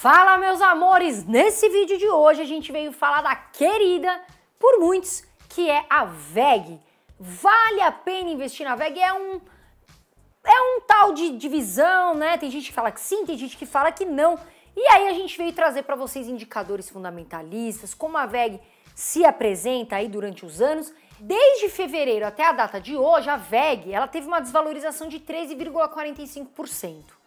Fala meus amores, nesse vídeo de hoje a gente veio falar da querida por muitos que é a VEG. Vale a pena investir na VEG? É um é um tal de divisão, né? Tem gente que fala que sim, tem gente que fala que não. E aí a gente veio trazer para vocês indicadores fundamentalistas, como a VEG se apresenta aí durante os anos. Desde fevereiro até a data de hoje, a VEG, ela teve uma desvalorização de 13,45%.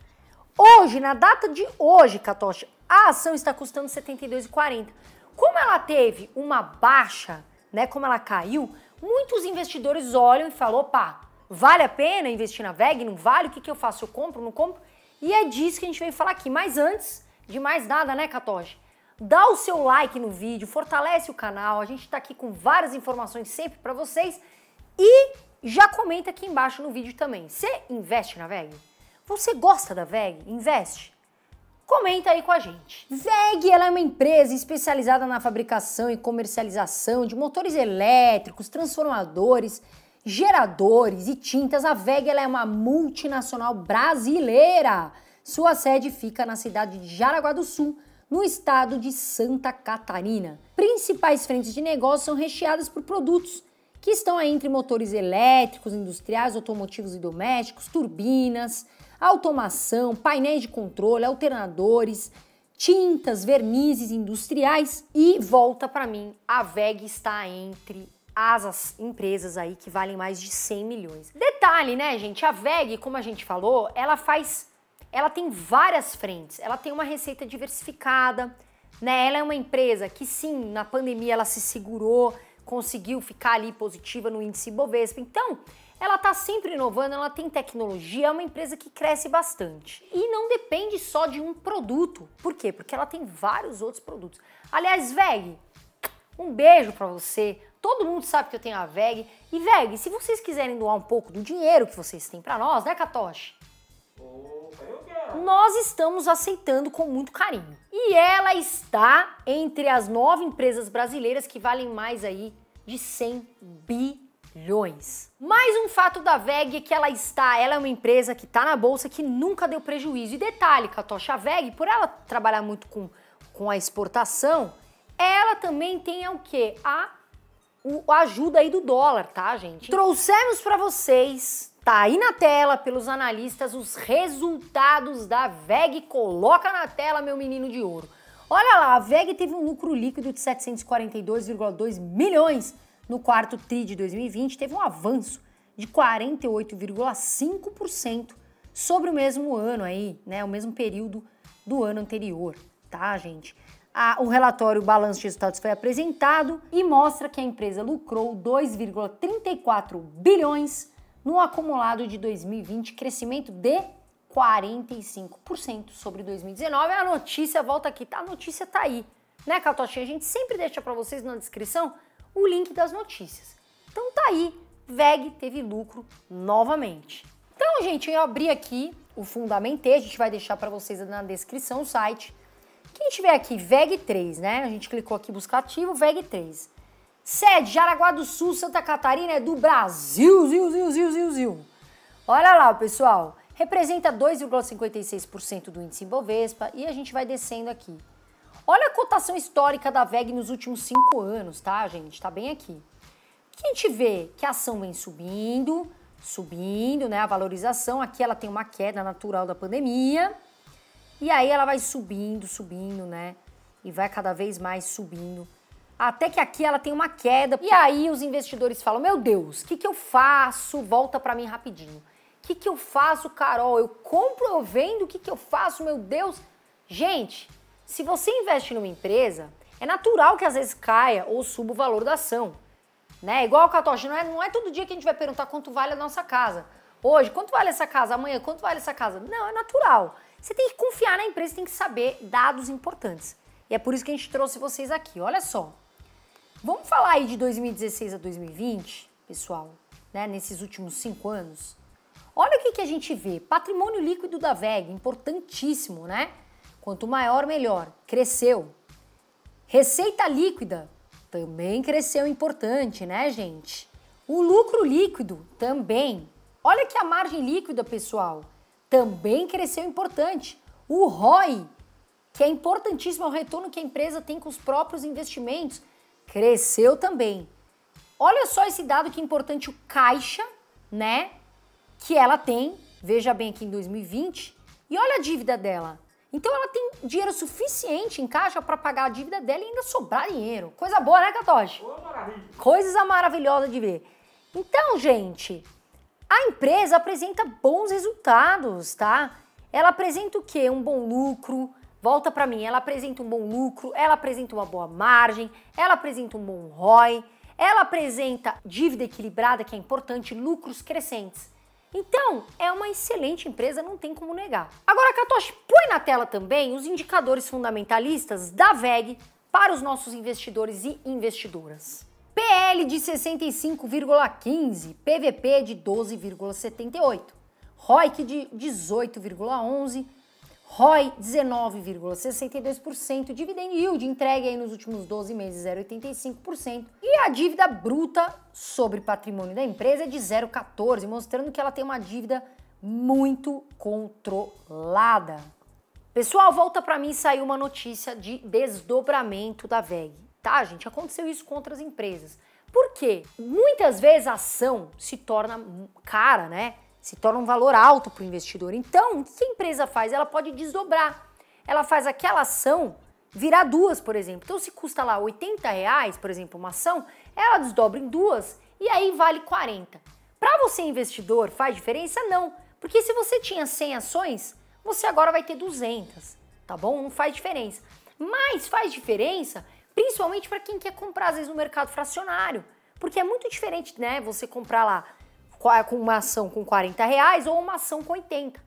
Hoje, na data de hoje, Catocha, a ação está custando 72,40. Como ela teve uma baixa, né, como ela caiu, muitos investidores olham e falam, opa, vale a pena investir na VEG? Não vale? O que, que eu faço? Eu compro? Não compro? E é disso que a gente veio falar aqui. Mas antes de mais nada, né, Catoche? Dá o seu like no vídeo, fortalece o canal. A gente está aqui com várias informações sempre para vocês. E já comenta aqui embaixo no vídeo também. Você investe na VEG? Você gosta da VEG? Investe? Comenta aí com a gente. VEG ela é uma empresa especializada na fabricação e comercialização de motores elétricos, transformadores, geradores e tintas. A VEG ela é uma multinacional brasileira. Sua sede fica na cidade de Jaraguá do Sul, no estado de Santa Catarina. Principais frentes de negócio são recheadas por produtos que estão aí entre motores elétricos, industriais, automotivos e domésticos, turbinas, automação, painéis de controle, alternadores, tintas, vernizes industriais e volta para mim, a VEG está entre as empresas aí que valem mais de 100 milhões. Detalhe, né, gente? A VEG, como a gente falou, ela faz ela tem várias frentes. Ela tem uma receita diversificada, né? Ela é uma empresa que sim, na pandemia ela se segurou, conseguiu ficar ali positiva no índice Bovespa. Então, ela está sempre inovando, ela tem tecnologia, é uma empresa que cresce bastante. E não depende só de um produto. Por quê? Porque ela tem vários outros produtos. Aliás, VEG, um beijo para você. Todo mundo sabe que eu tenho a VEG. E VEG, se vocês quiserem doar um pouco do dinheiro que vocês têm para nós, né, Katoshi? Nós estamos aceitando com muito carinho. E ela está entre as nove empresas brasileiras que valem mais aí de 100 bilhões. Mais um fato da VEG é que ela está, ela é uma empresa que está na bolsa que nunca deu prejuízo. E detalhe, Catocha, a VEG, por ela trabalhar muito com, com a exportação, ela também tem o quê? A o, a ajuda aí do dólar, tá, gente? Trouxemos para vocês, tá aí na tela pelos analistas os resultados da VEG. Coloca na tela, meu menino de ouro. Olha lá, a VEG teve um lucro líquido de 742,2 milhões no quarto TRI de 2020, teve um avanço de 48,5% sobre o mesmo ano aí, né, o mesmo período do ano anterior, tá, gente? o relatório Balanço de Resultados foi apresentado e mostra que a empresa lucrou 2,34 bilhões no acumulado de 2020, crescimento de 45% sobre 2019. A notícia volta aqui, tá? A notícia tá aí, né, Catotinha? A gente sempre deixa para vocês na descrição o link das notícias. Então tá aí, VEG teve lucro novamente. Então, gente, eu abri aqui o Fundamentei, a gente vai deixar para vocês na descrição o site. Quem tiver aqui, VEG3, né? A gente clicou aqui buscar ativo, VEG3. Sede, Jaraguá do Sul, Santa Catarina, é do Brasil, ziu, ziu, ziu, ziu, ziu. Olha lá, pessoal representa 2,56% do índice Bovespa e a gente vai descendo aqui. Olha a cotação histórica da VEG nos últimos cinco anos, tá, gente? Tá bem aqui. Que a gente vê que a ação vem subindo, subindo, né? A valorização aqui ela tem uma queda natural da pandemia. E aí ela vai subindo, subindo, né? E vai cada vez mais subindo. Até que aqui ela tem uma queda. E aí os investidores falam: "Meu Deus, o que que eu faço? Volta para mim rapidinho". O que, que eu faço, Carol? Eu compro, eu vendo, o que, que eu faço, meu Deus? Gente, se você investe numa empresa, é natural que às vezes caia ou suba o valor da ação. Né? Igual o Catoche, não é, não é todo dia que a gente vai perguntar quanto vale a nossa casa. Hoje, quanto vale essa casa? Amanhã, quanto vale essa casa? Não, é natural. Você tem que confiar na empresa, tem que saber dados importantes. E é por isso que a gente trouxe vocês aqui. Olha só. Vamos falar aí de 2016 a 2020, pessoal, né? Nesses últimos cinco anos. Olha o que, que a gente vê: patrimônio líquido da VEG, importantíssimo, né? Quanto maior, melhor. Cresceu. Receita líquida também cresceu importante, né, gente? O lucro líquido também. Olha que a margem líquida, pessoal, também cresceu importante. O ROI, que é importantíssimo, é o retorno que a empresa tem com os próprios investimentos, cresceu também. Olha só esse dado que é importante, o caixa, né? que ela tem, veja bem aqui em 2020, e olha a dívida dela. Então ela tem dinheiro suficiente em caixa para pagar a dívida dela e ainda sobrar dinheiro. Coisa boa, né, Catoche? Coisa maravilhosa de ver. Então, gente, a empresa apresenta bons resultados, tá? Ela apresenta o quê? Um bom lucro. Volta para mim, ela apresenta um bom lucro, ela apresenta uma boa margem, ela apresenta um bom ROI, ela apresenta dívida equilibrada, que é importante, lucros crescentes. Então, é uma excelente empresa, não tem como negar. Agora, Katoshi, põe na tela também os indicadores fundamentalistas da VEG para os nossos investidores e investidoras. PL de 65,15, PVP de 12,78, ROIC de 18,11, ROI 19,62%, dividend yield entregue aí nos últimos 12 meses 0,85% e a dívida bruta sobre patrimônio da empresa é de 0,14, mostrando que ela tem uma dívida muito controlada. Pessoal, volta para mim saiu uma notícia de desdobramento da VEG. Tá, gente, aconteceu isso com outras empresas. Por quê? Muitas vezes a ação se torna cara, né? se torna um valor alto para o investidor. Então, o que a empresa faz? Ela pode desdobrar. Ela faz aquela ação virar duas, por exemplo. Então, se custa lá 80 reais, por exemplo, uma ação, ela desdobra em duas e aí vale 40. Para você, investidor, faz diferença? Não. Porque se você tinha 100 ações, você agora vai ter 200, tá bom? Não faz diferença. Mas faz diferença, principalmente para quem quer comprar, às vezes, no mercado fracionário. Porque é muito diferente, né? Você comprar lá é, com uma ação com 40 reais ou uma ação com 80.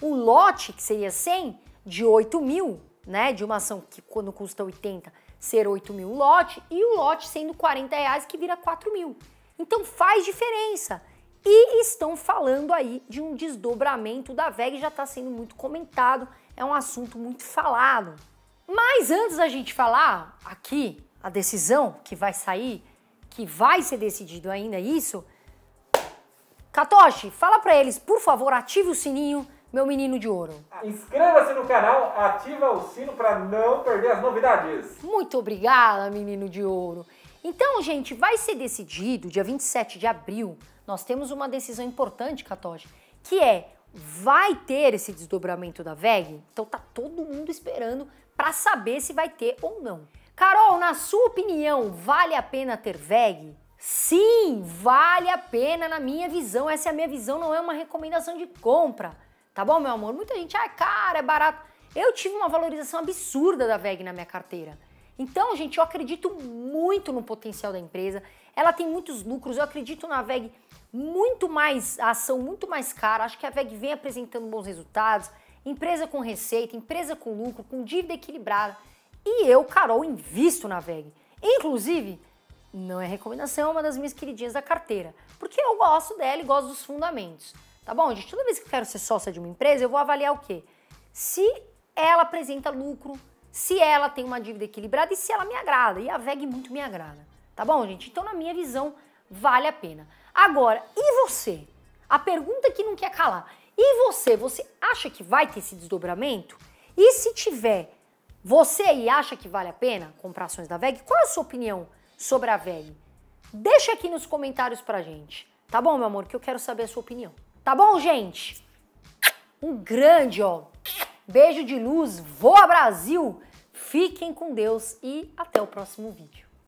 O lote, que seria 100, de 8 mil, né? De uma ação que quando custa 80 ser 8 mil lote e o lote sendo 40 reais que vira 4 mil. Então faz diferença. E estão falando aí de um desdobramento da VEG, já está sendo muito comentado, é um assunto muito falado. Mas antes da gente falar aqui a decisão que vai sair, que vai ser decidido ainda isso, Katoshi, fala para eles, por favor, ative o sininho, meu menino de ouro. Inscreva-se no canal, ativa o sino para não perder as novidades. Muito obrigada, menino de ouro. Então, gente, vai ser decidido dia 27 de abril. Nós temos uma decisão importante, Katoshi, que é vai ter esse desdobramento da VEG? Então tá todo mundo esperando para saber se vai ter ou não. Carol, na sua opinião, vale a pena ter VEG? Sim, vale a pena na minha visão. Essa é a minha visão, não é uma recomendação de compra. Tá bom, meu amor? Muita gente, ah, cara, é barato. Eu tive uma valorização absurda da VEG na minha carteira. Então, gente, eu acredito muito no potencial da empresa. Ela tem muitos lucros. Eu acredito na VEG muito mais, a ação muito mais cara. Acho que a VEG vem apresentando bons resultados. Empresa com receita, empresa com lucro, com dívida equilibrada. E eu, Carol, invisto na VEG. Inclusive, não é recomendação, é uma das minhas queridinhas da carteira. Porque eu gosto dela e gosto dos fundamentos. Tá bom, gente? Toda vez que eu quero ser sócia de uma empresa, eu vou avaliar o quê? Se ela apresenta lucro, se ela tem uma dívida equilibrada e se ela me agrada. E a VEG muito me agrada. Tá bom, gente? Então, na minha visão, vale a pena. Agora, e você? A pergunta que não quer calar. E você? Você acha que vai ter esse desdobramento? E se tiver, você aí acha que vale a pena comprar ações da VEG? Qual é a sua opinião? sobre a VEG? Deixa aqui nos comentários pra gente. Tá bom, meu amor? Que eu quero saber a sua opinião. Tá bom, gente? Um grande, ó. Beijo de luz, voa Brasil! Fiquem com Deus e até o próximo vídeo.